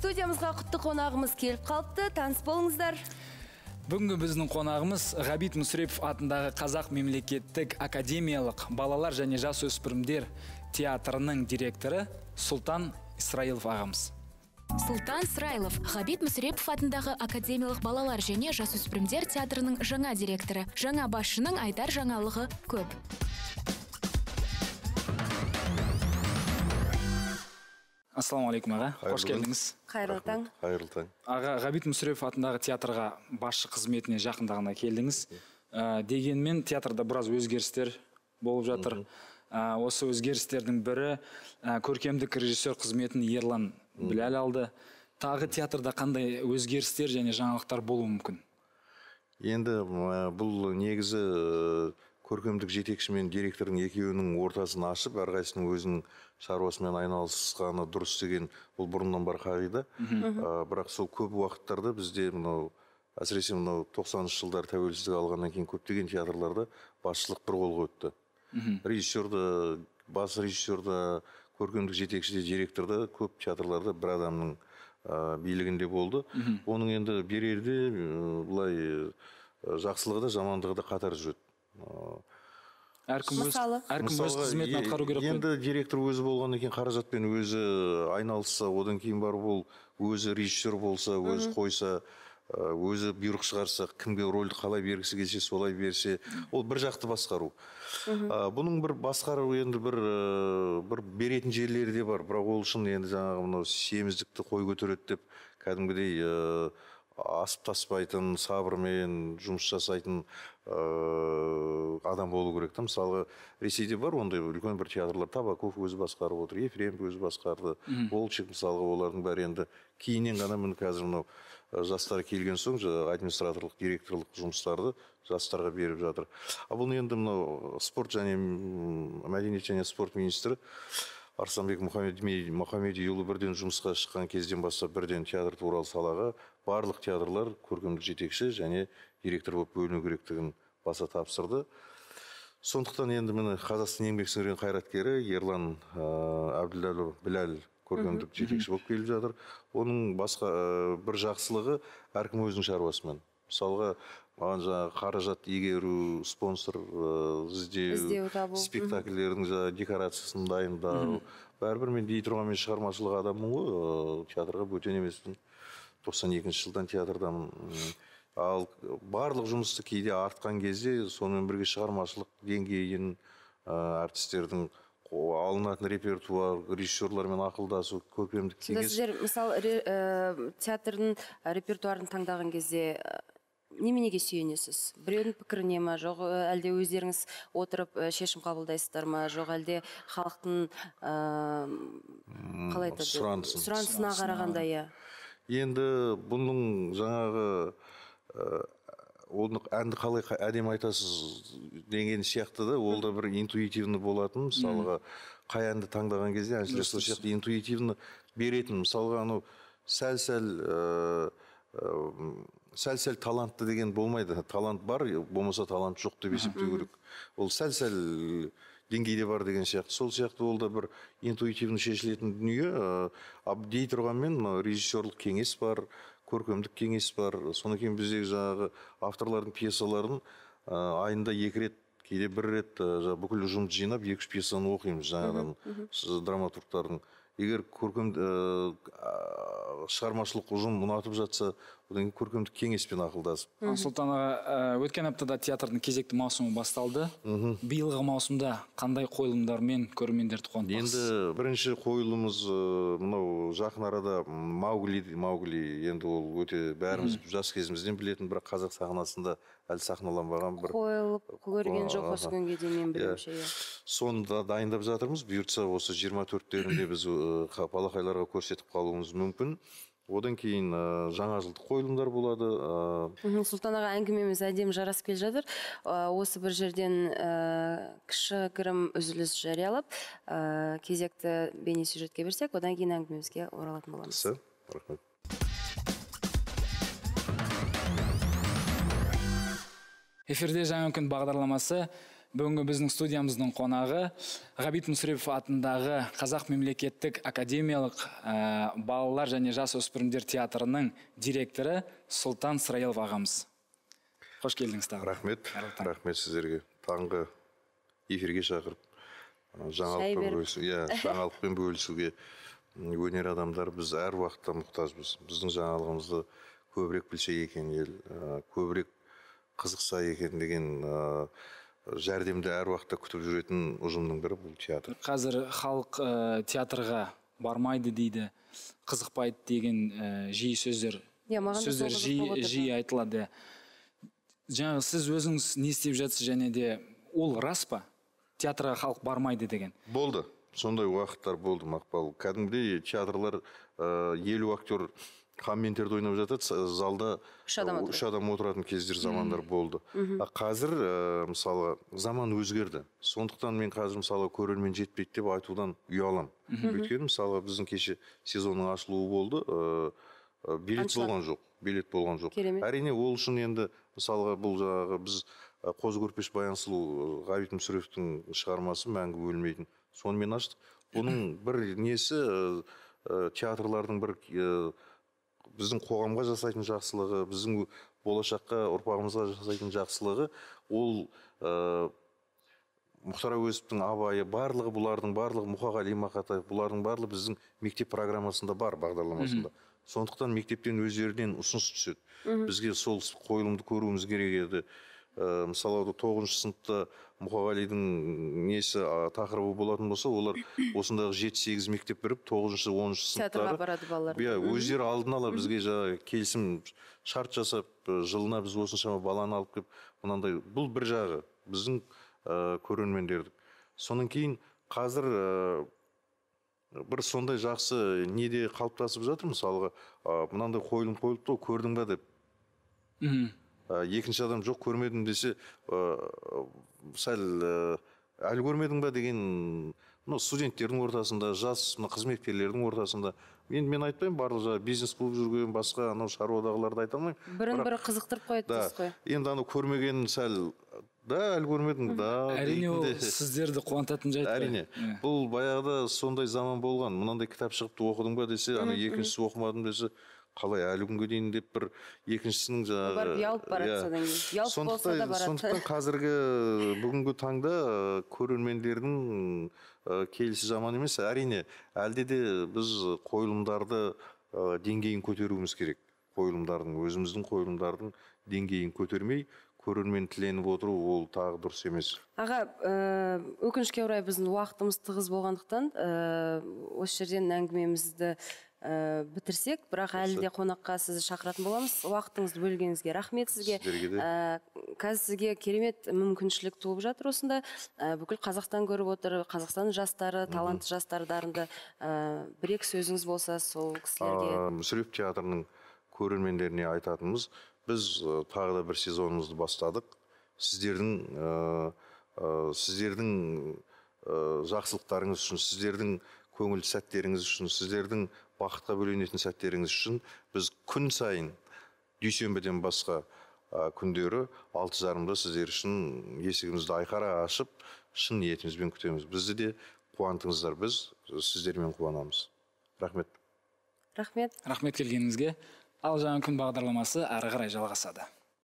студиямызға құтты қонағымыз келіп қалыпты таныс болыңыздар бүгінгі біздің қонағымыз ғабит мүсірепов атындағы қазақ мемлекеттік академиялық балалар және жасөспірімдер театрының директоры сұлтан исраилов ағамыз сұлтан Исраилов, ғабит мүсірепов атындағы академиялық балалар және жасөспірімдер театрының жаңа директоры жаңа басшының айтар жаңалығы көп ассалаумағалейкум аға қош келдіңіз қайырлы таң қайырлы таң аға ғабит мүсірепов атындағы театрға басшы қызметіне жақында ғана келдіңіз ә, дегенмен театрда біраз өзгерістер болып жатыр ә, осы өзгерістердің бірі ә, көркемдік режиссер қызметін ерлан біләл алды тағы театрда қандай өзгерістер және жаңалықтар болуы мүмкін енді ә, бұл негізі көркемдік жетекші мен директордың екеуінің ортасын ашып әрқайсысының өзінің шаруасымен айналысқаны дұрыс деген ол бұрыннан бар қағида бірақ сол көп уақыттарда бізде мынау әсіресе мынау тоқсаныншы жылдары тәуелсіздік алғаннан кейін көптеген театрларда басшылық бір қолға өтті режиссерді бас режиссерді көркемдік жетекші де директор да көп театрларда бір адамның ә, билігінде болды оның енді берерде былай жақсылығы да жамандығы да қатар жүреді әркім өз, өз қызметін атқару керек енді директор өзі болғаннан кейін қаражатпен өзі айналысса одан кейін барып ол өзі режиссер болса өзі қойса өзі бұйрық шығарса кімге рөлді қалай бергісі келсе солай берсе ол бір жақты басқару бұның бір басқару енді бір бір беретін жерлері де бар бірақ ол үшін енді жаңағы мынау семіздікті қой көтереді деп кәдімгідей асып таспайтын сабырмен жұмыс жасайтын адам болу керек та мысалға ресейде бар ондай үлкен бір театрлар табаков өзі басқарып отыр ефремов өзі басқарды волчек мысалға олардың бәрі енді кейіннен ғана міне қазір мынау жастар келген соң жаңағы администраторлық директорлық жұмыстарды жастарға беріп жатыр ал бұны енді мынау спорт және мәдениет және спорт министрі арыстанбек мұхамедиұлы бірден жұмысқа шыққан кезден бастап бірден театр туралы салаға барлық театрлар көркемдік жетекші және директор болып бөліну керектігін баса тапсырды сондықтан енді міне қазақстан еңбек сіңірген қайраткері ерлан ә, әбділәлі біләл көркемдік жетекші болып келіп жатыр оның басқа ә, бір жақсылығы әркім өзінің шаруасымен мысалға маған жаңағы қаражат игеру спонсор ә, іздеу, спектакльдердің жаңағы декорациясын дайындау бәрібір мен дей тұрғанмен шығармашылық адаммын ғой ыыы театрға бөтен емеспін тоқсан екінші жылдан театрдамын ал э, барлық жұмысты кейде артқан кезде сонымен бірге шығармашылық деңгейін э, артистердің әртістердің алынатын репертуар режиссерлармен ақылдасу көркемдік кеңес сіздер мысалы ре, э, театрдың репертуарын таңдаған кезде неменеге сүйенесіз біреудің пікіріне ма жоқ әлде өздеріңіз отырып шешім қабылдайсыздар ма жоқ әлде халықтың ә, қалай айтады сұранысына қарағанда иә енді бұның жаңағы Э, оны әнді қалай әдемі айтасыз деген сияқты да ол да бір интуитивно болатын мысалға қай әнді таңдаған кезде әншілер сол сияқты интуитивно беретін мысалға анау сәл сәл э, э, сәл сәл талантты деген болмайды талант бар болмаса талант жоқ деп есептеу керек ол сәл сәл деңгейде бар деген сияқты сол сияқты ол да бір интуитивно шешілетін дүние ә, дей тұрғанмен мына режиссерлық кеңес бар көркемдік кеңес бар содан кейін біздегі жаңағы авторлардың пьесаларын ә, айында екі рет кейде бір рет ә, бүкіл ұжымды жинап екі үш пьесаны оқимыз жаңағы драматургтардың егер көркем ә, шығармашылық ұжым ұнатып жатса одан кейін көркемдік кеңеспен ақылдасып сұлтан аға э, өткен аптада театрдың кезекті маусымы басталды биылғы маусымда қандай қойылымдармен көрермендерді қуантпақсыз енді бірінші қойылымымыз э, мынау жақын арада маугли маугли енді ол өте бәріміз жас кезімізден білетін бірақ қазақ сахнасында әлі сахналанбаған бір қойылып көрген жоқ осы күнге дейін мен білуімше иә. иә соны да дайындап жатырмыз бұйыртса осы жиырма төрттерінде біз э, балақайларға көрсетіп қалуымыз мүмкін одан кейін ә, жаңа жылдық қойылымдар болады ә... сұлтан аға әңгімеміз әдемі жарасып келе жатыр ә, осы бір жерден ә, кішігірім үзіліс жариялап ә, кезекті бейнесюжетке берсек одан кейін әңгімемізге оралатын боламыз жақсы рахмет эфирде жаңа күн бағдарламасы бүгінгі біздің студиямыздың қонағы ғабит мүсірепов атындағы қазақ мемлекеттік академиялық ә, балалар және жасөспірімдер театрының директоры сұлтан сыраилов ағамыз қош келдіңіз тағы рахмет рахмет сіздерге таңғы эфирге шақырып иә, жаңалықпен бөлісуге өнер адамдар біз әр уақытта мұқтажбыз біздің жаңалығымызды көбірек білсе екен ел ә, көбірек қызықса екен деген ә, жәрдемді әр уақытта күтіп жүретін ұжымның бірі бұл театр қазір халық ә, театрға бармайды дейді қызықпайды деген ә, жиі сөздер иә, сөздер жиі, жиі айтылады жаңағы сіз өзіңіз не істеп жатсыз және де ол рас па театрға халық бармайды деген болды сондай уақыттар болды мақпал кәдімгідей театрлар э, елу актер комменттерді ойнап жатады залда үш адам, үш адам отыратын кездер замандар болды а қазір ә, мысалы заман өзгерді сондықтан мен қазір мысалы көрермен жетпейді деп айтудан ұяламын өйткені мысалы біздің кеше сезонның ашылуы болды ә, билет болған жоқ билет болған жоқ керемет әрине ол үшін енді мысалға бұл жаңағы біз қоз көрпеш баян сұлу ғабит мүсіреповтің шығармасы мәңгі өлмейтін сонымен аштық бұның бір несі ә, театрлардың бір біздің қоғамға жасайтын жақсылығы біздің болашаққа ұрпағымызға жасайтын жақсылығы ол ә, мұхтар әуезовтің абайы барлығы бұлардың барлығы мұқағали мақатаев бұлардың барлығы біздің мектеп программасында бар бағдарламасында сондықтан мектептен өздерінен ұсыныс түседі бізге сол қойылымды көруіміз керек еді ә, э, мысалы тоғызыншы сыныпта мұқағалидың несі ә, тақырыбы болатын болса олар осындағы жеті сегіз мектеп біріп тоғызыншы оныншы сыныптары барады иә өздері алдын ала бізге жаңағы келісім шарт жасап жылына біз осыншама баланы алып келіп мынандай бұл бір жағы біздің ә, Соның содан кейін қазір ә, бір сондай жақсы неде қалыптасып жатыр мысалға ә, мынандай қойылым қойылыпты ғой көрдің ба деп Э, екінші адам жоқ көрмедім десе э, сәл э, әлі көрмедің ба деген мынау студенттердің ортасында жас мына қызметкерлердің ортасында енді мен айтпаймын барлық жаңағы бизнес қуып жүрген басқа анау шаруадағыларды айта алмаймын бірін бірі қызықтырып қояды да, ғой енді анау көрмегенін сәл да әлі көрмедің да әрине ол сіздерді қуантатын жайт әрине иә. бұл баяғыда сондай заман болған мынандай кітап шығыпты оқыдың ба десе ана екіншісі оқымадым десе қалай әлі күнге дейін деп бір екіншісінің жаңағы ұялып иә. сондықтан қазіргі бүгінгі таңда көрермендердің келісі жаман емес әрине әлде де біз қойылымдарды деңгейін көтеруіміз керек қойылымдардың өзіміздің қойылымдардың деңгейін көтермей көрермен тіленіп отыру ол тағы дұрыс емес аға өкінішке орай біздің уақытымыз тығыз болғандықтан осы жерден әңгімемізді ә, бітірсек бірақ әлі де қонаққа сізді шақыратын боламыз уақытыңызды бөлгеніңізге рахмет сізге ә, қазір сізге керемет мүмкіншілік туып жатыр осында ә, бүкіл қазақстан көріп отыр қазақстан жастары талантты жастары дарынды ә, бір екі сөзіңіз болса сол кісілерге мүсіреп театрының көрермендеріне айтатынымыз біз тағы да бір сезонымызды бастадық сіздердің ә, ә, сіздердің ә, жақсылықтарыңыз үшін сіздердің көңілді сәттеріңіз үшін сіздердің бақытқа бөленетін сәттеріңіз үшін біз күн сайын дүйсенбіден басқа күндері алты жарымда сіздер үшін есігімізді айқара ашып шын ниетімізбен күтеміз бізді де қуантыңыздар біз сіздермен қуанамыз рахмет рахмет рахмет келгеніңізге ал жаңа күн бағдарламасы әрі қарай жалғасады